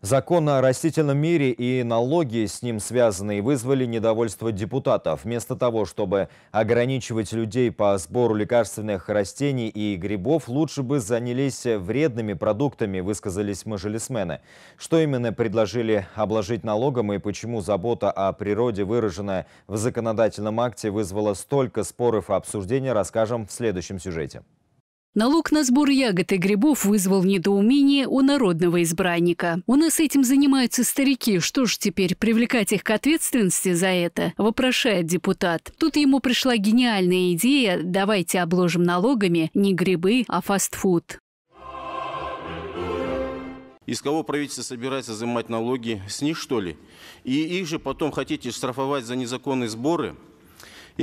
Закон о растительном мире и налоги с ним связанные вызвали недовольство депутатов. Вместо того, чтобы ограничивать людей по сбору лекарственных растений и грибов, лучше бы занялись вредными продуктами, высказались мажелисмены. Что именно предложили обложить налогом и почему забота о природе, выраженная в законодательном акте, вызвала столько споров и обсуждений, расскажем в следующем сюжете. Налог на сбор ягод и грибов вызвал недоумение у народного избранника. У нас этим занимаются старики, что ж теперь, привлекать их к ответственности за это? Вопрошает депутат. Тут ему пришла гениальная идея «давайте обложим налогами не грибы, а фастфуд». Из кого правительство собирается взимать налоги? С них, что ли? И их же потом хотите штрафовать за незаконные сборы –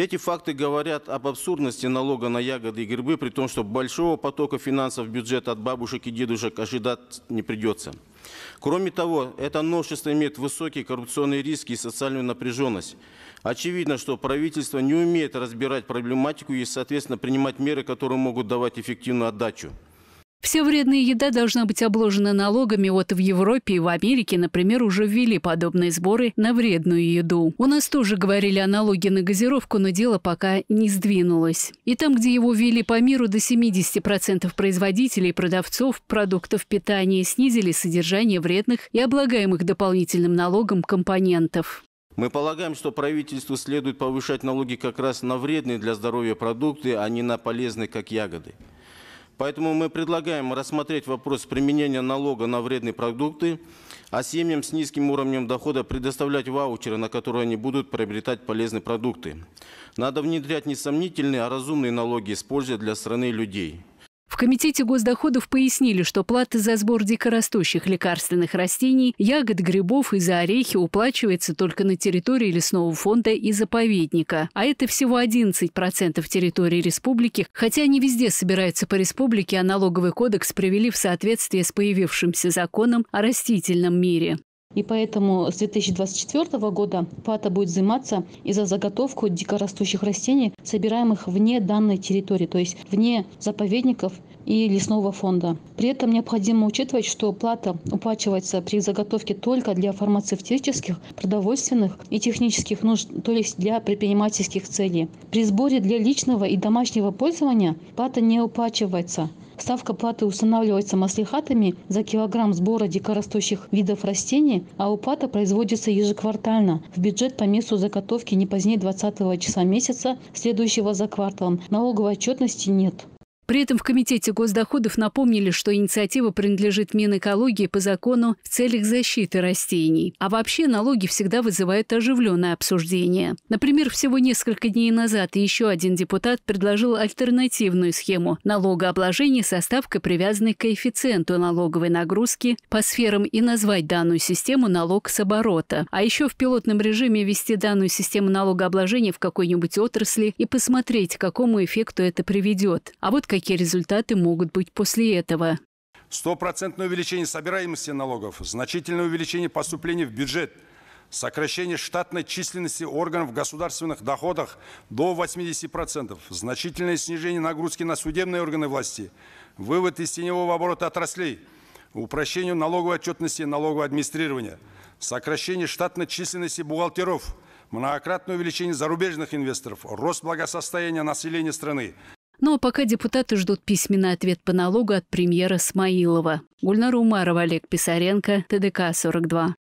эти факты говорят об абсурдности налога на ягоды и грибы, при том, что большого потока финансов в бюджет от бабушек и дедушек ожидать не придется. Кроме того, это новшество имеет высокие коррупционные риски и социальную напряженность. Очевидно, что правительство не умеет разбирать проблематику и, соответственно, принимать меры, которые могут давать эффективную отдачу. Вся вредная еда должна быть обложена налогами. Вот в Европе и в Америке, например, уже ввели подобные сборы на вредную еду. У нас тоже говорили о налоге на газировку, но дело пока не сдвинулось. И там, где его ввели по миру, до 70% производителей и продавцов продуктов питания снизили содержание вредных и облагаемых дополнительным налогом компонентов. Мы полагаем, что правительству следует повышать налоги как раз на вредные для здоровья продукты, а не на полезные, как ягоды. Поэтому мы предлагаем рассмотреть вопрос применения налога на вредные продукты, а семьям с низким уровнем дохода предоставлять ваучеры, на которые они будут приобретать полезные продукты. Надо внедрять не сомнительные, а разумные налоги используя для страны людей. В Комитете госдоходов пояснили, что плата за сбор дикорастущих лекарственных растений, ягод, грибов и за орехи уплачивается только на территории лесного фонда и заповедника. А это всего 11% территории республики, хотя не везде собираются по республике, а налоговый кодекс привели в соответствие с появившимся законом о растительном мире. И поэтому с 2024 года плата будет взиматься и за заготовку дикорастущих растений, собираемых вне данной территории, то есть вне заповедников и лесного фонда. При этом необходимо учитывать, что плата уплачивается при заготовке только для фармацевтических, продовольственных и технических нужд, то есть для предпринимательских целей. При сборе для личного и домашнего пользования плата не уплачивается. Ставка платы устанавливается маслихатами за килограмм сбора дикорастущих видов растений, а уплата производится ежеквартально в бюджет по месту заготовки не позднее 20 числа месяца, следующего за кварталом. Налоговой отчетности нет. При этом в Комитете госдоходов напомнили, что инициатива принадлежит Минэкологии по закону в целях защиты растений. А вообще налоги всегда вызывают оживленное обсуждение. Например, всего несколько дней назад еще один депутат предложил альтернативную схему налогообложения со ставкой, привязанной к коэффициенту налоговой нагрузки по сферам и назвать данную систему налог с оборота. А еще в пилотном режиме ввести данную систему налогообложения в какой-нибудь отрасли и посмотреть, к какому эффекту это приведет. А вот какие результаты могут быть после этого. Стопроцентное увеличение собираемости налогов, значительное увеличение поступлений в бюджет, сокращение штатной численности органов в государственных доходах до 80%, значительное снижение нагрузки на судебные органы власти, вывод из теневого оборота отраслей, упрощение налоговой отчетности и налогового администрирования, сокращение штатной численности бухгалтеров – многократное увеличение зарубежных инвесторов, рост благосостояния населения страны, ну а пока депутаты ждут письменный ответ по налогу от премьера Смаилова. Гульнара Умарова, Олег Писаренко, ТДК-42.